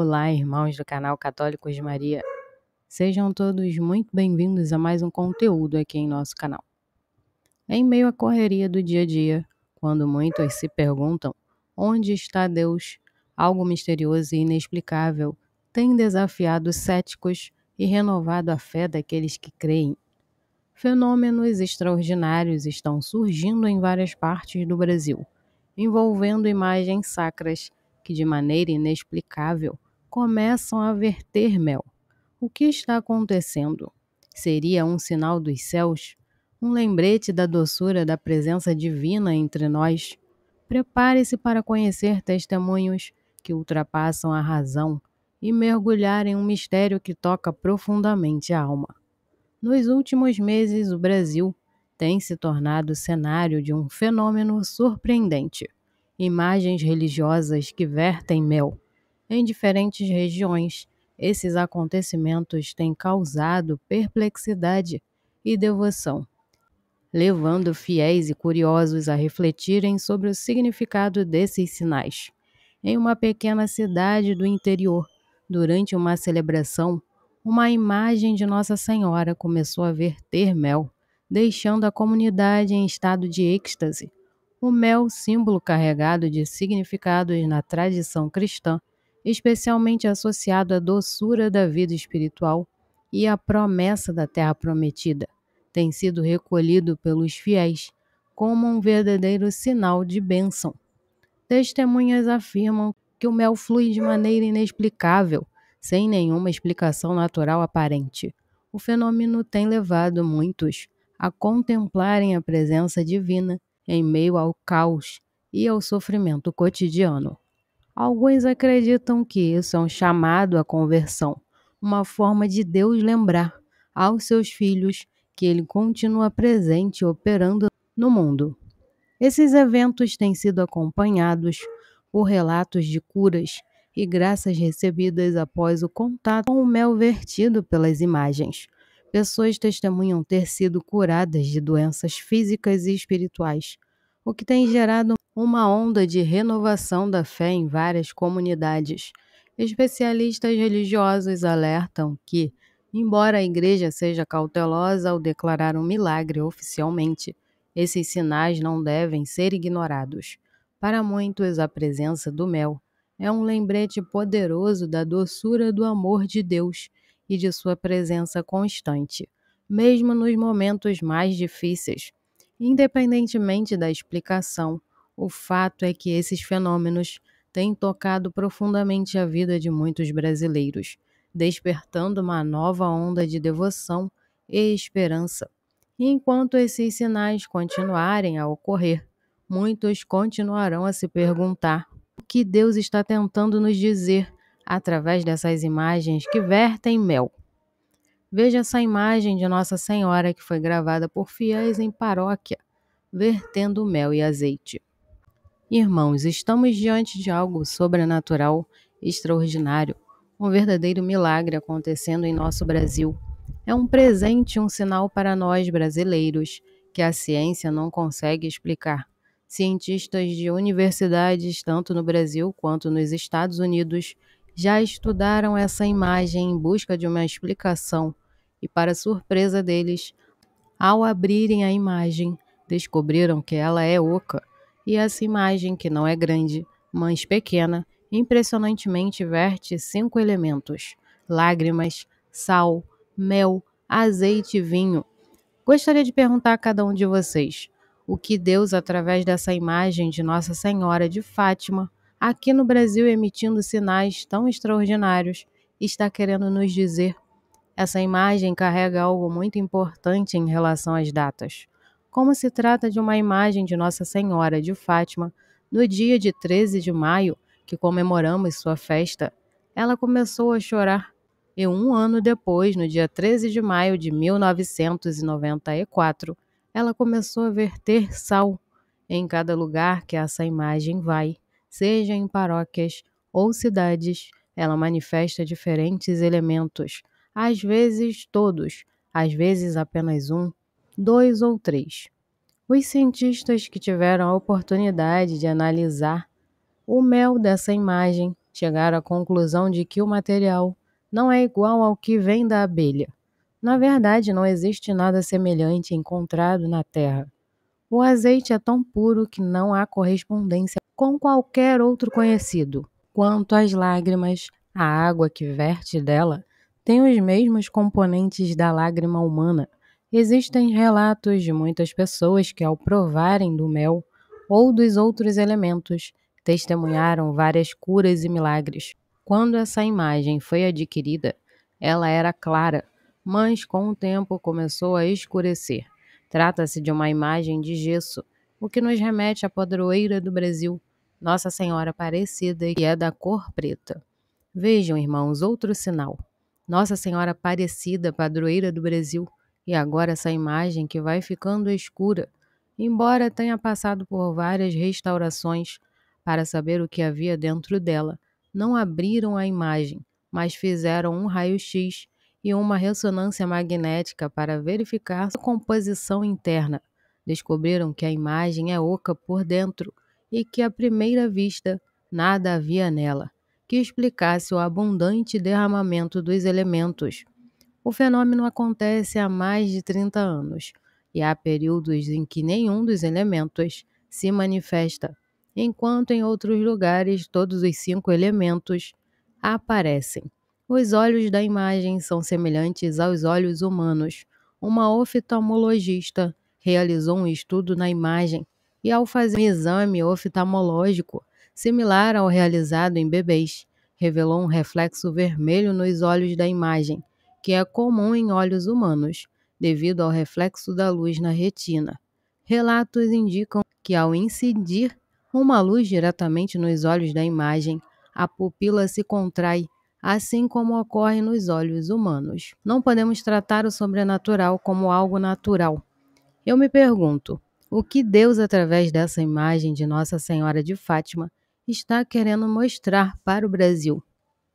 Olá, irmãos do canal Católicos de Maria. Sejam todos muito bem-vindos a mais um conteúdo aqui em nosso canal. Em meio à correria do dia a dia, quando muitos se perguntam onde está Deus, algo misterioso e inexplicável tem desafiado céticos e renovado a fé daqueles que creem. Fenômenos extraordinários estão surgindo em várias partes do Brasil, envolvendo imagens sacras que de maneira inexplicável começam a verter mel. O que está acontecendo? Seria um sinal dos céus? Um lembrete da doçura da presença divina entre nós? Prepare-se para conhecer testemunhos que ultrapassam a razão e mergulhar em um mistério que toca profundamente a alma. Nos últimos meses, o Brasil tem se tornado cenário de um fenômeno surpreendente: imagens religiosas que vertem mel em diferentes regiões. Esses acontecimentos têm causado perplexidade e devoção, levando fiéis e curiosos a refletirem sobre o significado desses sinais. Em uma pequena cidade do interior, durante uma celebração, uma imagem de Nossa Senhora começou a verter mel, deixando a comunidade em estado de êxtase. O mel, símbolo carregado de significados na tradição cristã, especialmente associado à doçura da vida espiritual e à promessa da terra prometida, tem sido recolhido pelos fiéis como um verdadeiro sinal de bênção. Testemunhas afirmam que o mel flui de maneira inexplicável, sem nenhuma explicação natural aparente. O fenômeno tem levado muitos a contemplarem a presença divina em meio ao caos e ao sofrimento cotidiano. Alguns acreditam que isso é um chamado à conversão, uma forma de Deus lembrar aos seus filhos que ele continua presente operando no mundo. Esses eventos têm sido acompanhados por relatos de curas e graças recebidas após o contato com o mel vertido pelas imagens. Pessoas testemunham ter sido curadas de doenças físicas e espirituais o que tem gerado uma onda de renovação da fé em várias comunidades. Especialistas religiosos alertam que, embora a igreja seja cautelosa ao declarar um milagre oficialmente, esses sinais não devem ser ignorados. Para muitos, a presença do mel é um lembrete poderoso da doçura do amor de Deus e de sua presença constante, mesmo nos momentos mais difíceis, Independentemente da explicação, o fato é que esses fenômenos têm tocado profundamente a vida de muitos brasileiros, despertando uma nova onda de devoção e esperança. Enquanto esses sinais continuarem a ocorrer, muitos continuarão a se perguntar o que Deus está tentando nos dizer através dessas imagens que vertem mel. Veja essa imagem de Nossa Senhora que foi gravada por fiéis em paróquia, vertendo mel e azeite. Irmãos, estamos diante de algo sobrenatural, extraordinário, um verdadeiro milagre acontecendo em nosso Brasil. É um presente, um sinal para nós brasileiros que a ciência não consegue explicar. Cientistas de universidades, tanto no Brasil quanto nos Estados Unidos, já estudaram essa imagem em busca de uma explicação e, para surpresa deles, ao abrirem a imagem, descobriram que ela é oca e essa imagem, que não é grande, mas pequena, impressionantemente verte cinco elementos: lágrimas, sal, mel, azeite e vinho. Gostaria de perguntar a cada um de vocês o que Deus, através dessa imagem de Nossa Senhora de Fátima, aqui no Brasil emitindo sinais tão extraordinários, está querendo nos dizer essa imagem carrega algo muito importante em relação às datas. Como se trata de uma imagem de Nossa Senhora de Fátima, no dia de 13 de maio, que comemoramos sua festa, ela começou a chorar. E um ano depois, no dia 13 de maio de 1994, ela começou a verter sal em cada lugar que essa imagem vai, seja em paróquias ou cidades, ela manifesta diferentes elementos às vezes todos, às vezes apenas um, dois ou três. Os cientistas que tiveram a oportunidade de analisar o mel dessa imagem chegaram à conclusão de que o material não é igual ao que vem da abelha. Na verdade, não existe nada semelhante encontrado na Terra. O azeite é tão puro que não há correspondência com qualquer outro conhecido. Quanto às lágrimas, a água que verte dela têm os mesmos componentes da lágrima humana. Existem relatos de muitas pessoas que, ao provarem do mel ou dos outros elementos, testemunharam várias curas e milagres. Quando essa imagem foi adquirida, ela era clara, mas com o tempo começou a escurecer. Trata-se de uma imagem de gesso, o que nos remete à padroeira do Brasil, Nossa Senhora Aparecida, que é da cor preta. Vejam, irmãos, outro sinal. Nossa Senhora Aparecida, padroeira do Brasil, e agora essa imagem que vai ficando escura, embora tenha passado por várias restaurações para saber o que havia dentro dela, não abriram a imagem, mas fizeram um raio-x e uma ressonância magnética para verificar a composição interna. Descobriram que a imagem é oca por dentro e que à primeira vista nada havia nela que explicasse o abundante derramamento dos elementos. O fenômeno acontece há mais de 30 anos e há períodos em que nenhum dos elementos se manifesta, enquanto em outros lugares todos os cinco elementos aparecem. Os olhos da imagem são semelhantes aos olhos humanos. Uma oftalmologista realizou um estudo na imagem e, ao fazer um exame oftalmológico, similar ao realizado em bebês, revelou um reflexo vermelho nos olhos da imagem, que é comum em olhos humanos, devido ao reflexo da luz na retina. Relatos indicam que, ao incidir uma luz diretamente nos olhos da imagem, a pupila se contrai, assim como ocorre nos olhos humanos. Não podemos tratar o sobrenatural como algo natural. Eu me pergunto, o que Deus, através dessa imagem de Nossa Senhora de Fátima, está querendo mostrar para o Brasil.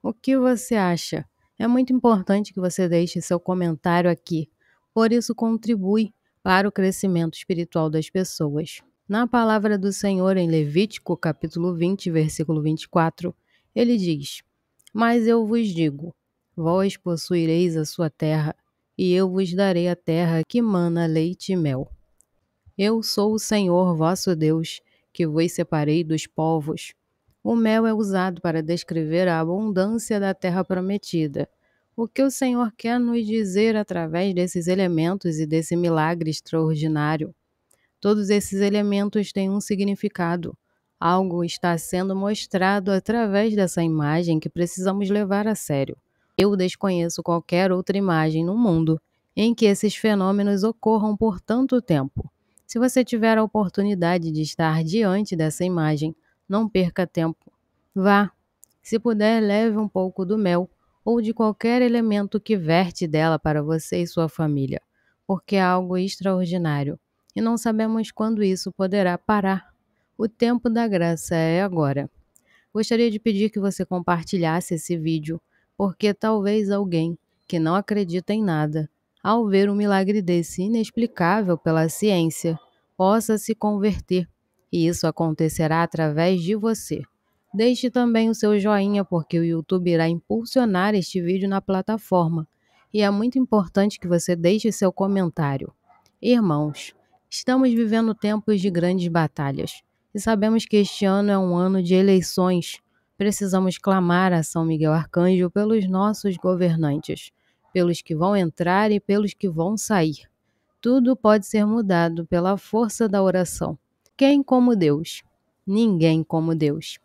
O que você acha? É muito importante que você deixe seu comentário aqui, por isso contribui para o crescimento espiritual das pessoas. Na palavra do Senhor em Levítico, capítulo 20, versículo 24, ele diz: Mas eu vos digo: vós possuireis a sua terra, e eu vos darei a terra que mana leite e mel. Eu sou o Senhor vosso Deus, que vos separei dos povos, o mel é usado para descrever a abundância da terra prometida. O que o Senhor quer nos dizer através desses elementos e desse milagre extraordinário? Todos esses elementos têm um significado. Algo está sendo mostrado através dessa imagem que precisamos levar a sério. Eu desconheço qualquer outra imagem no mundo em que esses fenômenos ocorram por tanto tempo. Se você tiver a oportunidade de estar diante dessa imagem, não perca tempo. Vá. Se puder, leve um pouco do mel ou de qualquer elemento que verte dela para você e sua família, porque é algo extraordinário e não sabemos quando isso poderá parar. O tempo da graça é agora. Gostaria de pedir que você compartilhasse esse vídeo, porque talvez alguém que não acredita em nada, ao ver um milagre desse inexplicável pela ciência, possa se converter e isso acontecerá através de você. Deixe também o seu joinha, porque o YouTube irá impulsionar este vídeo na plataforma. E é muito importante que você deixe seu comentário. Irmãos, estamos vivendo tempos de grandes batalhas. E sabemos que este ano é um ano de eleições. Precisamos clamar a São Miguel Arcanjo pelos nossos governantes, pelos que vão entrar e pelos que vão sair. Tudo pode ser mudado pela força da oração. Quem como Deus? Ninguém como Deus.